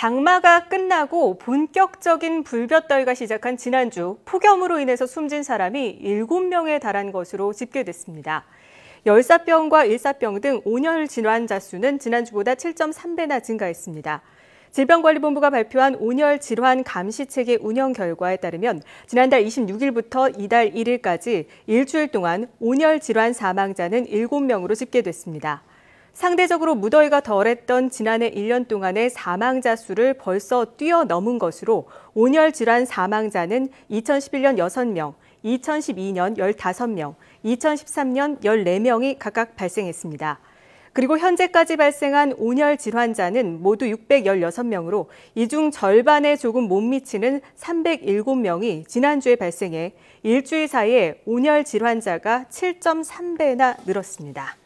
장마가 끝나고 본격적인 불볕더위가 시작한 지난주 폭염으로 인해서 숨진 사람이 7명에 달한 것으로 집계됐습니다. 열사병과 일사병 등 온열 질환자 수는 지난주보다 7.3배나 증가했습니다. 질병관리본부가 발표한 온열 질환 감시체계 운영 결과에 따르면 지난달 26일부터 이달 1일까지 일주일 동안 온열 질환 사망자는 7명으로 집계됐습니다. 상대적으로 무더위가 덜했던 지난해 1년 동안의 사망자 수를 벌써 뛰어넘은 것으로 온열 질환 사망자는 2011년 6명, 2012년 15명, 2013년 14명이 각각 발생했습니다. 그리고 현재까지 발생한 온열 질환자는 모두 616명으로 이 중 절반에 조금 못 미치는 307명이 지난주에 발생해 일주일 사이에 온열 질환자가 7.3배나 늘었습니다.